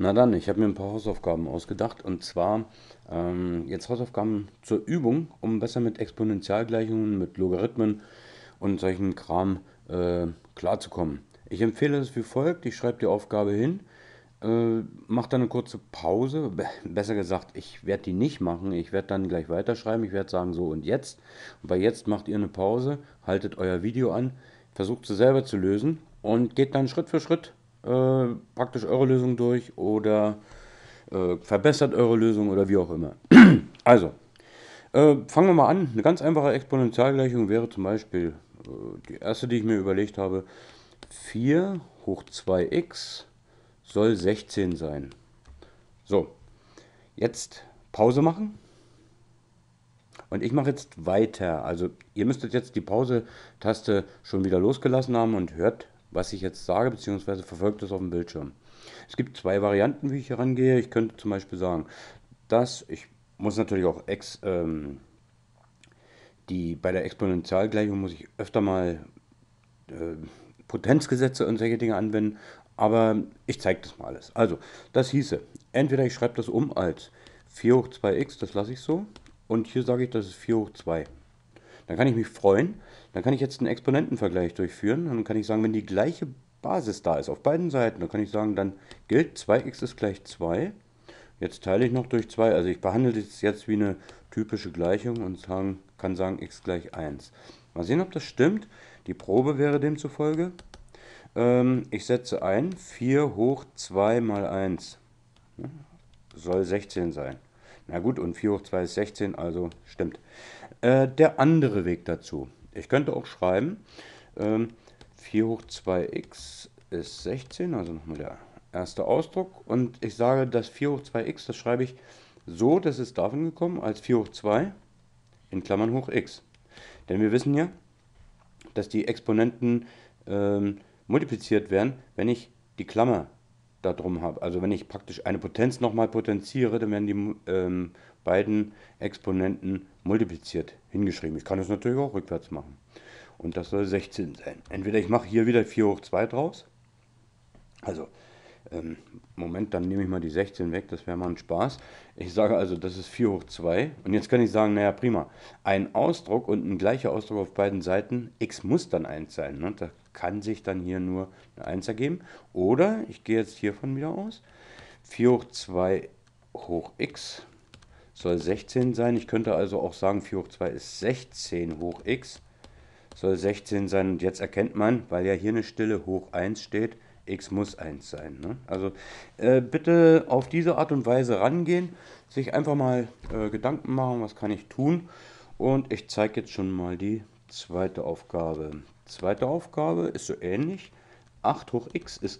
Na dann, ich habe mir ein paar Hausaufgaben ausgedacht und zwar ähm, jetzt Hausaufgaben zur Übung, um besser mit Exponentialgleichungen, mit Logarithmen und solchen Kram äh, klarzukommen. Ich empfehle es wie folgt, ich schreibe die Aufgabe hin, äh, mache dann eine kurze Pause, Be besser gesagt, ich werde die nicht machen, ich werde dann gleich weiterschreiben, ich werde sagen so und jetzt, und bei jetzt macht ihr eine Pause, haltet euer Video an, versucht es selber zu lösen und geht dann Schritt für Schritt äh, praktisch eure Lösung durch oder äh, verbessert eure Lösung oder wie auch immer. also, äh, fangen wir mal an. Eine ganz einfache Exponentialgleichung wäre zum Beispiel äh, die erste, die ich mir überlegt habe. 4 hoch 2x soll 16 sein. So, jetzt Pause machen. Und ich mache jetzt weiter. Also ihr müsstet jetzt die Pause-Taste schon wieder losgelassen haben und hört was ich jetzt sage, beziehungsweise verfolgt das auf dem Bildschirm. Es gibt zwei Varianten, wie ich hier rangehe. Ich könnte zum Beispiel sagen, dass ich muss natürlich auch ex, ähm, die, bei der Exponentialgleichung muss ich öfter mal äh, Potenzgesetze und solche Dinge anwenden, aber ich zeige das mal alles. Also, das hieße, entweder ich schreibe das um als 4 hoch 2x, das lasse ich so, und hier sage ich, das ist 4 hoch 2. Dann kann ich mich freuen, dann kann ich jetzt einen Exponentenvergleich durchführen dann kann ich sagen, wenn die gleiche Basis da ist auf beiden Seiten, dann kann ich sagen, dann gilt 2x ist gleich 2. Jetzt teile ich noch durch 2, also ich behandle das jetzt wie eine typische Gleichung und sagen, kann sagen x gleich 1. Mal sehen, ob das stimmt. Die Probe wäre demzufolge, ähm, ich setze ein 4 hoch 2 mal 1. Hm? Soll 16 sein. Na gut, und 4 hoch 2 ist 16, also stimmt. Äh, der andere Weg dazu. Ich könnte auch schreiben, ähm, 4 hoch 2x ist 16, also nochmal der erste Ausdruck. Und ich sage, das 4 hoch 2x, das schreibe ich so, das ist davon gekommen, als 4 hoch 2 in Klammern hoch x. Denn wir wissen ja, dass die Exponenten ähm, multipliziert werden, wenn ich die Klammer da drum habe. Also wenn ich praktisch eine Potenz nochmal potenziere, dann werden die ähm, beiden Exponenten multipliziert hingeschrieben. Ich kann es natürlich auch rückwärts machen. Und das soll 16 sein. Entweder ich mache hier wieder 4 hoch 2 draus, also ähm, Moment, dann nehme ich mal die 16 weg, das wäre mal ein Spaß. Ich sage also, das ist 4 hoch 2. Und jetzt kann ich sagen, naja, prima. Ein Ausdruck und ein gleicher Ausdruck auf beiden Seiten, x muss dann 1 sein. Ne? Da kann sich dann hier nur eine 1 ergeben. Oder ich gehe jetzt hiervon wieder aus. 4 hoch 2 hoch x soll 16 sein. Ich könnte also auch sagen, 4 hoch 2 ist 16 hoch x soll 16 sein. Und jetzt erkennt man, weil ja hier eine Stille hoch 1 steht, x muss 1 sein. Ne? Also äh, bitte auf diese Art und Weise rangehen, sich einfach mal äh, Gedanken machen, was kann ich tun. Und ich zeige jetzt schon mal die zweite Aufgabe. Zweite Aufgabe ist so ähnlich. 8 hoch x ist